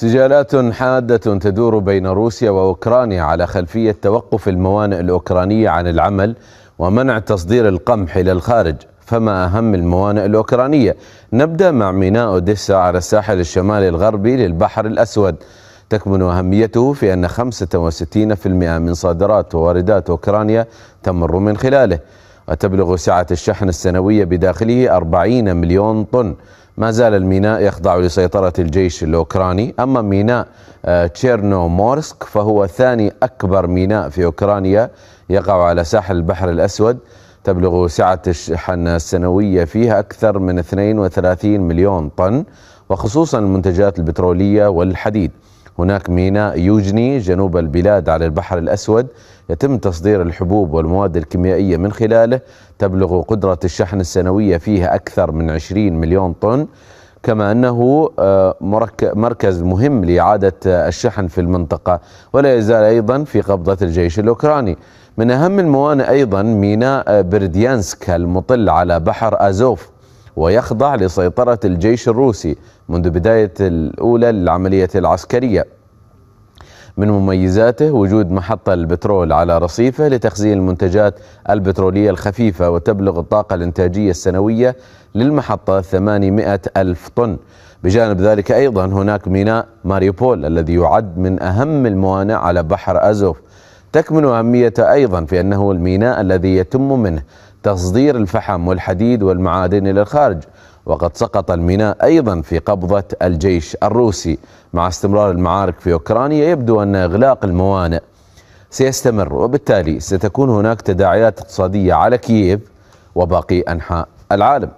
سجالات حادة تدور بين روسيا وأوكرانيا على خلفية توقف الموانئ الأوكرانية عن العمل ومنع تصدير القمح إلى الخارج فما أهم الموانئ الأوكرانية نبدأ مع ميناء أوديسا على الساحل الشمالي الغربي للبحر الأسود تكمن أهميته في أن 65% من صادرات وواردات أوكرانيا تمر من خلاله وتبلغ سعة الشحن السنوية بداخله 40 مليون طن ما زال الميناء يخضع لسيطرة الجيش الأوكراني أما ميناء آه، تشيرنومورسك فهو ثاني أكبر ميناء في أوكرانيا يقع على ساحل البحر الأسود تبلغ سعة الشحن السنوية فيها أكثر من 32 مليون طن وخصوصا المنتجات البترولية والحديد هناك ميناء يوجني جنوب البلاد على البحر الأسود يتم تصدير الحبوب والمواد الكيميائية من خلاله تبلغ قدرة الشحن السنوية فيه أكثر من 20 مليون طن كما أنه آه، مركز مهم لإعادة آه، الشحن في المنطقة ولا يزال أيضا في قبضة الجيش الأوكراني من أهم الموانئ أيضا ميناء آه، برديانسك المطل على بحر أزوف ويخضع لسيطرة الجيش الروسي منذ بداية الأولى للعملية العسكرية من مميزاته وجود محطة البترول على رصيفه لتخزين المنتجات البترولية الخفيفة وتبلغ الطاقة الإنتاجية السنوية للمحطة 800 ألف طن بجانب ذلك أيضا هناك ميناء ماريوبول الذي يعد من أهم الموانئ على بحر أزوف تكمن أهميته أيضا في أنه الميناء الذي يتم منه تصدير الفحم والحديد والمعادن إلى الخارج وقد سقط الميناء أيضا في قبضة الجيش الروسي مع استمرار المعارك في أوكرانيا يبدو أن إغلاق الموانئ سيستمر وبالتالي ستكون هناك تداعيات اقتصادية على كييف وباقي أنحاء العالم